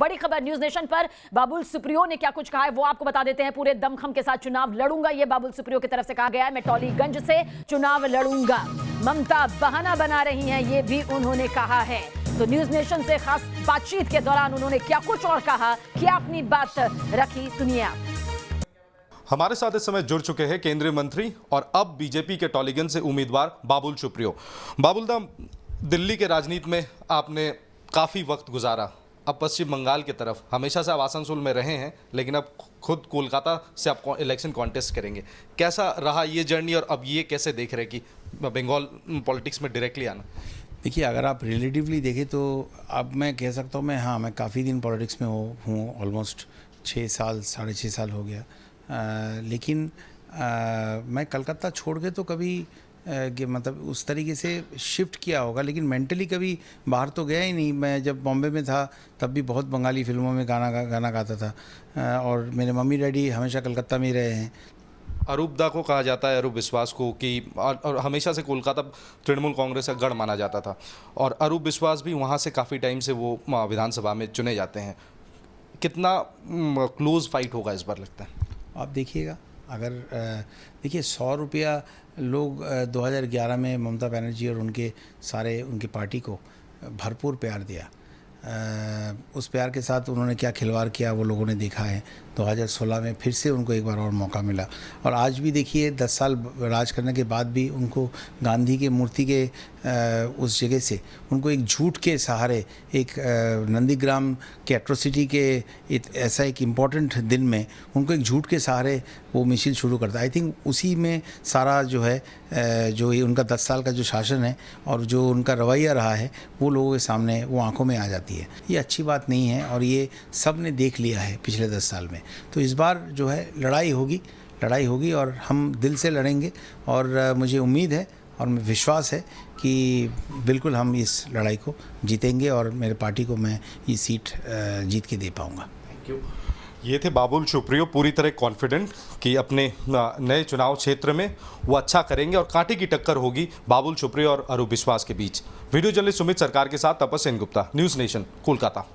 बड़ी खबर news nation पर बाबुल सुप्रियो ने क्या कुछ कहा है वो आपको बता देते हैं पूरे दमखम के साथ चुनाव लड़ूंगा ये बाबुल सुप्रियो की तरफ से कहा गया है मैं टॉलीगंज से चुनाव लड़ूंगा ममता बहाना बना रही है ये भी उन्होंने कहा है तो न्यूज नेशन से खास बातचीत के दौरान उन्होंने क्या कुछ और कहा क्या अपनी बात रखी सुनिए आप हमारे साथ इस समय जुड़ चुके हैं केंद्रीय मंत्री और अब बीजेपी के टॉलीगंज से उम्मीदवार बाबुल सुप्रियो बाबुल बाबुलदा दिल्ली के राजनीति में आपने काफ़ी वक्त गुजारा अब पश्चिम बंगाल की तरफ हमेशा से आप आसनसोल में रहे हैं लेकिन अब खुद कोलकाता से आप इलेक्शन कॉन्टेस्ट करेंगे कैसा रहा ये जर्नी और अब ये कैसे देख रहे कि बंगाल पॉलिटिक्स में डायरेक्टली आना देखिए अगर आप रिलेटिवली देखें तो अब मैं कह सकता हूँ मैं हाँ मैं काफ़ी दिन पॉलिटिक्स में हूँ ऑलमोस्ट छः साल साढ़े छः साल हो गया आ, लेकिन आ, मैं कलकत्ता छोड़ के तो कभी कि मतलब उस तरीके से शिफ्ट किया होगा लेकिन मेंटली कभी बाहर तो गया ही नहीं मैं जब बॉम्बे में था तब भी बहुत बंगाली फिल्मों में गाना गा, गाना गाता था और मेरे मम्मी डैडी हमेशा कलकत्ता में ही रहे हैं अरूप दा को कहा जाता है अरूप विश्वास को कि और हमेशा से कोलकाता तृणमूल कांग्रेस का गढ़ माना जाता था और अरूप विश्वास भी वहाँ से काफ़ी टाइम से वो विधानसभा में चुने जाते हैं कितना क्लोज फाइट होगा इस बार लगता है आप देखिएगा अगर देखिए सौ रुपया लोग 2011 में ममता बनर्जी और उनके सारे उनकी पार्टी को भरपूर प्यार दिया उस प्यार के साथ उन्होंने क्या खिलवाड़ किया वो लोगों ने देखा है 2016 में फिर से उनको एक बार और मौका मिला और आज भी देखिए 10 साल राज करने के बाद भी उनको गांधी के मूर्ति के उस जगह से उनको एक झूठ के सहारे एक नंदीग्राम के एट्रोसिटी के एक ऐसा एक इम्पॉर्टेंट दिन में उनको एक झूठ के सहारे वो मिशन शुरू करता आई थिंक उसी में सारा जो है जो ये उनका दस साल का जो शासन है और जो उनका रवैया रहा है वो लोगों के सामने वो आंखों में आ जाती है ये अच्छी बात बात नहीं है और ये सब ने देख लिया है पिछले दस साल में तो इस बार जो है लड़ाई होगी लड़ाई होगी और हम दिल से लड़ेंगे और मुझे उम्मीद है और विश्वास है कि बिल्कुल हम इस लड़ाई को जीतेंगे और मेरे पार्टी को मैं ये सीट जीत के दे पाऊँगा थैंक यू ये थे बाबुल सुप्रियो पूरी तरह कॉन्फिडेंट कि अपने नए चुनाव क्षेत्र में वो अच्छा करेंगे और कांटे की टक्कर होगी बाबुल सुप्रियो और अरू विश्वास के बीच वीडियो जर्नलिस्ट सुमित सरकार के साथ तपस सेन गुप्ता न्यूज़ नेशन कोलकाता